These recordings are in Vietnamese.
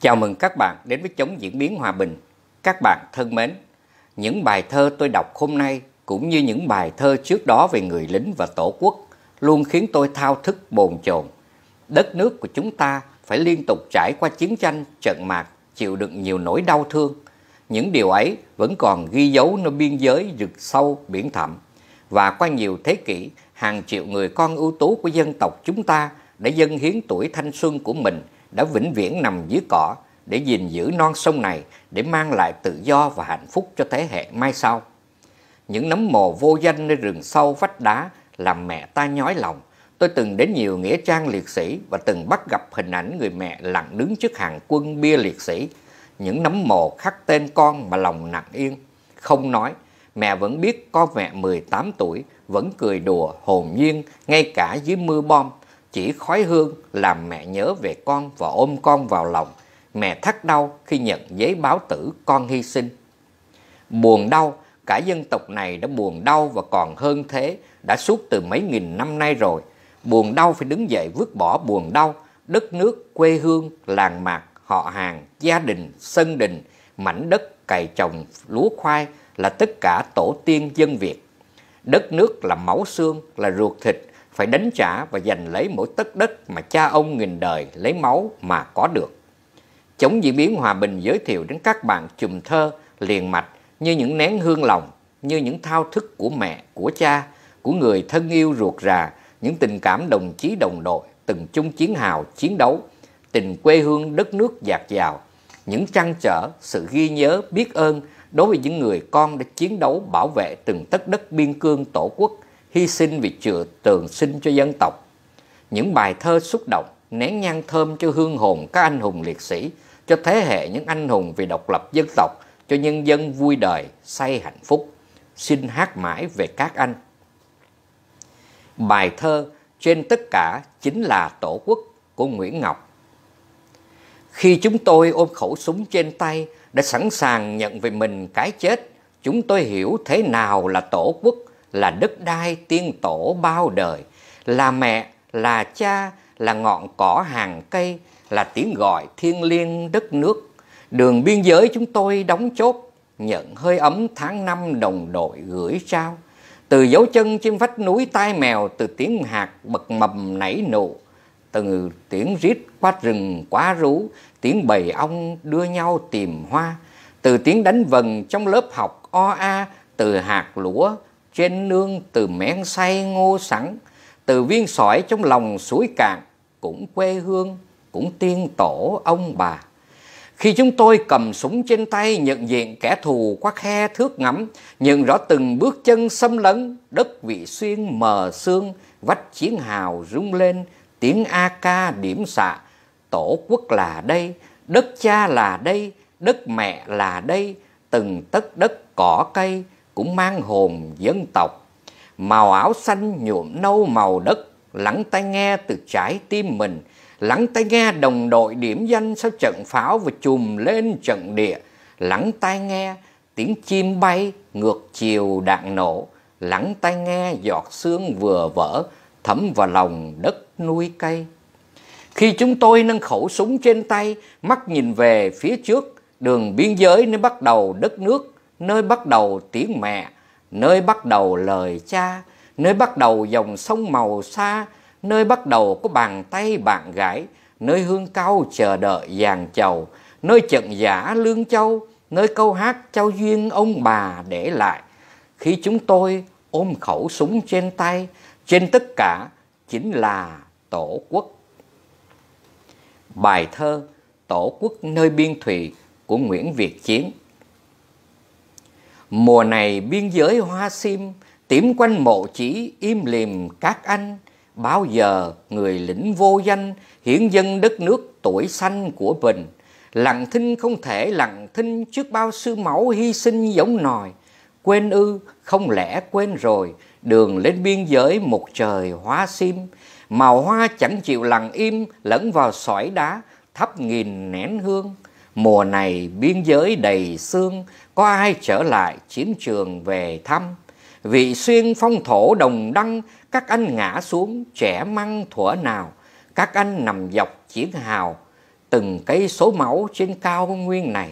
Chào mừng các bạn đến với Chống Diễn biến Hòa bình. Các bạn thân mến, những bài thơ tôi đọc hôm nay cũng như những bài thơ trước đó về người lính và tổ quốc luôn khiến tôi thao thức bồn chồn. Đất nước của chúng ta phải liên tục trải qua chiến tranh, trận mạc, chịu đựng nhiều nỗi đau thương. Những điều ấy vẫn còn ghi dấu nơi biên giới rực sâu biển thẳm. Và qua nhiều thế kỷ, hàng triệu người con ưu tú của dân tộc chúng ta đã dâng hiến tuổi thanh xuân của mình – đã vĩnh viễn nằm dưới cỏ để gìn giữ non sông này để mang lại tự do và hạnh phúc cho thế hệ mai sau. Những nấm mồ vô danh nơi rừng sâu vách đá làm mẹ ta nhói lòng. Tôi từng đến nhiều nghĩa trang liệt sĩ và từng bắt gặp hình ảnh người mẹ lặng đứng trước hàng quân bia liệt sĩ. Những nấm mồ khắc tên con mà lòng nặng yên. Không nói, mẹ vẫn biết con mẹ 18 tuổi vẫn cười đùa hồn nhiên ngay cả dưới mưa bom chỉ khói hương làm mẹ nhớ về con và ôm con vào lòng. Mẹ thắt đau khi nhận giấy báo tử con hy sinh. Buồn đau, cả dân tộc này đã buồn đau và còn hơn thế, đã suốt từ mấy nghìn năm nay rồi. Buồn đau phải đứng dậy vứt bỏ buồn đau, đất nước, quê hương, làng mạc, họ hàng, gia đình, sân đình, mảnh đất cày trồng lúa khoai là tất cả tổ tiên dân Việt. Đất nước là máu xương, là ruột thịt, phải đánh trả và giành lấy mỗi tất đất mà cha ông nghìn đời lấy máu mà có được. Chống diễn biến hòa bình giới thiệu đến các bạn chùm thơ liền mạch như những nén hương lòng, như những thao thức của mẹ, của cha, của người thân yêu ruột rà, những tình cảm đồng chí đồng đội, từng chung chiến hào, chiến đấu, tình quê hương đất nước dạt dào, những trăn trở, sự ghi nhớ, biết ơn đối với những người con đã chiến đấu bảo vệ từng tất đất biên cương tổ quốc – hy sinh vì chừa tường sinh cho dân tộc. Những bài thơ xúc động, nén nhang thơm cho hương hồn các anh hùng liệt sĩ, cho thế hệ những anh hùng vì độc lập dân tộc, cho nhân dân vui đời, say hạnh phúc. Xin hát mãi về các anh. Bài thơ trên tất cả chính là Tổ quốc của Nguyễn Ngọc. Khi chúng tôi ôm khẩu súng trên tay đã sẵn sàng nhận về mình cái chết, chúng tôi hiểu thế nào là Tổ quốc là đất đai tiên tổ bao đời, là mẹ, là cha, là ngọn cỏ hàng cây, là tiếng gọi thiên liêng đất nước. Đường biên giới chúng tôi đóng chốt, nhận hơi ấm tháng năm đồng đội gửi trao. Từ dấu chân trên vách núi tai mèo, từ tiếng hạt bật mầm nảy nụ, từ tiếng rít qua rừng quá rú, tiếng bầy ong đưa nhau tìm hoa, từ tiếng đánh vần trong lớp học o a, từ hạt lúa, trên nương từ men say ngô sẵn từ viên sỏi trong lòng suối cạn cũng quê hương cũng tiên tổ ông bà khi chúng tôi cầm súng trên tay nhận diện kẻ thù qua khe thước ngắm nhận rõ từng bước chân xâm lấn đất vị xuyên mờ xương vách chiến hào rung lên tiếng a ca điểm xạ tổ quốc là đây đất cha là đây đất mẹ là đây từng tấc đất cỏ cây cũng mang hồn dân tộc. Màu áo xanh nhuộm nâu màu đất, lắng tai nghe từ trái tim mình, lắng tai nghe đồng đội điểm danh sau trận pháo và chùm lên trận địa, lắng tai nghe tiếng chim bay ngược chiều đạn nổ, lắng tai nghe giọt xương vừa vỡ thấm vào lòng đất nuôi cây. Khi chúng tôi nâng khẩu súng trên tay, mắt nhìn về phía trước, đường biên giới nơi bắt đầu đất nước nơi bắt đầu tiếng mẹ, nơi bắt đầu lời cha, nơi bắt đầu dòng sông màu xa, nơi bắt đầu có bàn tay bạn gái, nơi hương cao chờ đợi giàn chầu, nơi trận giả lương châu, nơi câu hát trao duyên ông bà để lại. Khi chúng tôi ôm khẩu súng trên tay, trên tất cả chính là Tổ quốc. Bài thơ Tổ quốc nơi biên thùy của Nguyễn Việt Chiến Mùa này biên giới hoa sim, tím quanh mộ chỉ im lìm các anh. Bao giờ người lĩnh vô danh, hiển dân đất nước tuổi xanh của mình. Lặng thinh không thể lặng thinh trước bao sư mẫu hy sinh giống nòi. Quên ư, không lẽ quên rồi, đường lên biên giới một trời hoa sim. Màu hoa chẳng chịu lặng im lẫn vào sỏi đá, thắp nghìn nén hương. Mùa này biên giới đầy xương, có ai trở lại chiến trường về thăm? Vị xuyên phong thổ đồng đăng, các anh ngã xuống trẻ măng thuở nào? Các anh nằm dọc chiến hào, từng cây số máu trên cao nguyên này.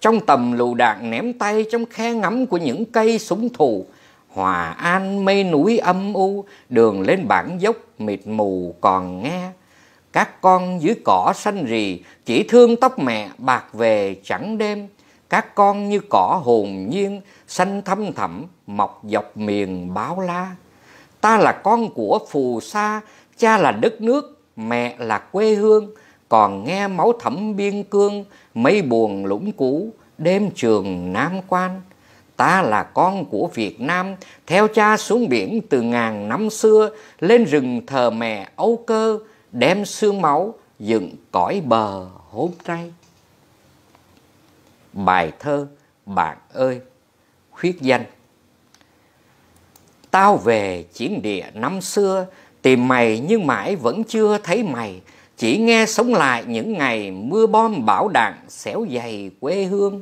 Trong tầm lù đạn ném tay trong khe ngắm của những cây súng thù, Hòa an mây núi âm u, đường lên bản dốc mịt mù còn nghe. Các con dưới cỏ xanh rì, chỉ thương tóc mẹ bạc về chẳng đêm. Các con như cỏ hồn nhiên, xanh thâm thẳm, mọc dọc miền báo la. Ta là con của phù sa, cha là đất nước, mẹ là quê hương. Còn nghe máu thẩm biên cương, mây buồn lũng cũ, đêm trường Nam Quan. Ta là con của Việt Nam, theo cha xuống biển từ ngàn năm xưa, lên rừng thờ mẹ Âu Cơ, đem xương máu dựng cõi bờ hôm nay. Bài thơ Bạn ơi, khuyết danh Tao về chiến địa năm xưa, tìm mày nhưng mãi vẫn chưa thấy mày, chỉ nghe sống lại những ngày mưa bom bão đạn xéo dày quê hương.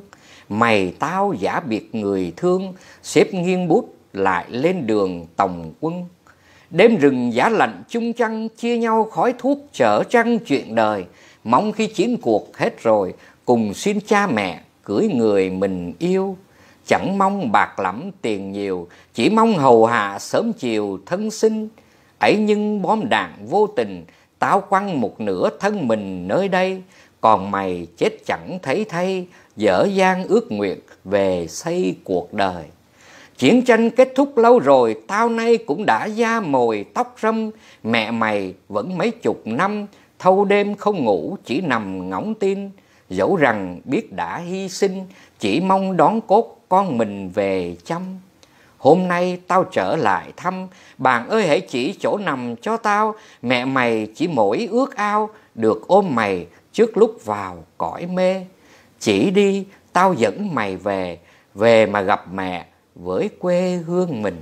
Mày tao giả biệt người thương, xếp nghiêng bút lại lên đường tòng quân Đêm rừng giá lạnh chung chăng chia nhau khói thuốc chở trăng chuyện đời, mong khi chiến cuộc hết rồi, cùng xin cha mẹ cưới người mình yêu. Chẳng mong bạc lắm tiền nhiều, chỉ mong hầu hạ sớm chiều thân sinh. Ấy nhưng bom đạn vô tình, táo quăng một nửa thân mình nơi đây, còn mày chết chẳng thấy thay, dở dang ước nguyện về xây cuộc đời. Chiến tranh kết thúc lâu rồi, tao nay cũng đã da mồi tóc râm, mẹ mày vẫn mấy chục năm, thâu đêm không ngủ chỉ nằm ngóng tin. Dẫu rằng biết đã hy sinh, chỉ mong đón cốt con mình về chăm. Hôm nay tao trở lại thăm, bạn ơi hãy chỉ chỗ nằm cho tao, mẹ mày chỉ mỗi ước ao, được ôm mày trước lúc vào cõi mê. Chỉ đi, tao dẫn mày về, về mà gặp mẹ, với quê hương mình.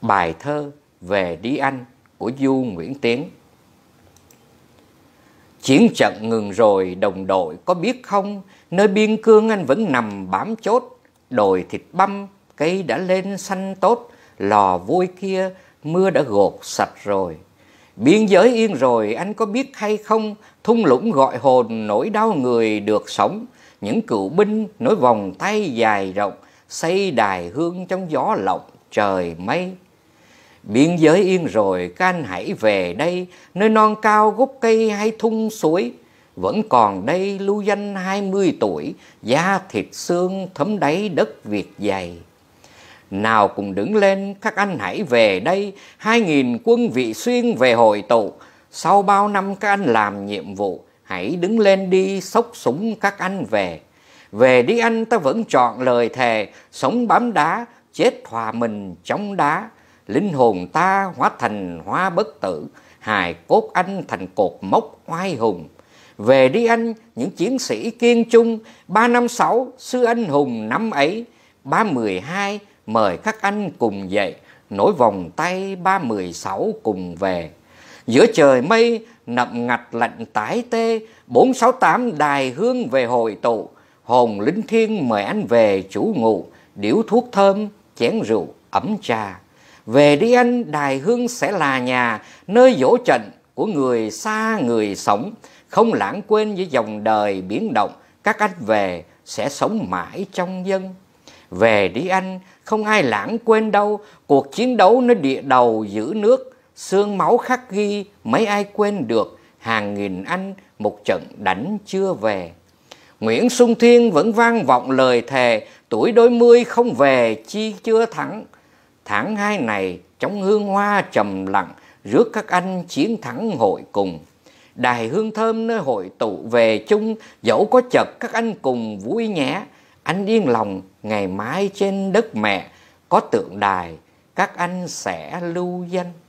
Bài thơ về đi anh của Du Nguyễn Tiến Chiến trận ngừng rồi đồng đội có biết không, nơi biên cương anh vẫn nằm bám chốt, đồi thịt băm, cây đã lên xanh tốt, lò vui kia mưa đã gột sạch rồi. Biên giới yên rồi anh có biết hay không, thung lũng gọi hồn nỗi đau người được sống, những cựu binh nối vòng tay dài rộng, xây đài hương trong gió lộng trời mây. Biên giới yên rồi, can hãy về đây, nơi non cao gốc cây hay thung suối, vẫn còn đây lưu danh hai mươi tuổi, da thịt xương thấm đáy đất Việt dày. Nào cùng đứng lên, các anh hãy về đây, hai nghìn quân vị xuyên về hội tụ, sau bao năm các anh làm nhiệm vụ, hãy đứng lên đi sốc súng các anh về. Về đi anh ta vẫn chọn lời thề, sống bám đá, chết hòa mình chống đá. Linh hồn ta hóa thành hoa bất tử, hài cốt anh thành cột mốc oai hùng. Về đi anh, những chiến sĩ kiên trung, ba năm sáu sư anh hùng năm ấy, ba mười hai mời các anh cùng dậy, nối vòng tay ba mười sáu cùng về. Giữa trời mây, nậm ngặt lạnh tái tê, 468 đài hương về hội tụ, hồn linh thiên mời anh về chủ ngụ, điếu thuốc thơm, chén rượu, ấm trà. Về đi anh, đài hương sẽ là nhà, nơi dỗ trận của người xa người sống, không lãng quên với dòng đời biến động, các anh về sẽ sống mãi trong dân. Về đi anh, không ai lãng quên đâu, cuộc chiến đấu nơi địa đầu giữ nước, Xương máu khắc ghi mấy ai quên được hàng nghìn anh một trận đánh chưa về. Nguyễn Xuân Thiên vẫn vang vọng lời thề tuổi đôi mươi không về chi chưa thắng. Tháng hai này trong hương hoa trầm lặng rước các anh chiến thắng hội cùng. Đài hương thơm nơi hội tụ về chung dẫu có chật các anh cùng vui nhé. Anh yên lòng ngày mai trên đất mẹ có tượng đài các anh sẽ lưu danh.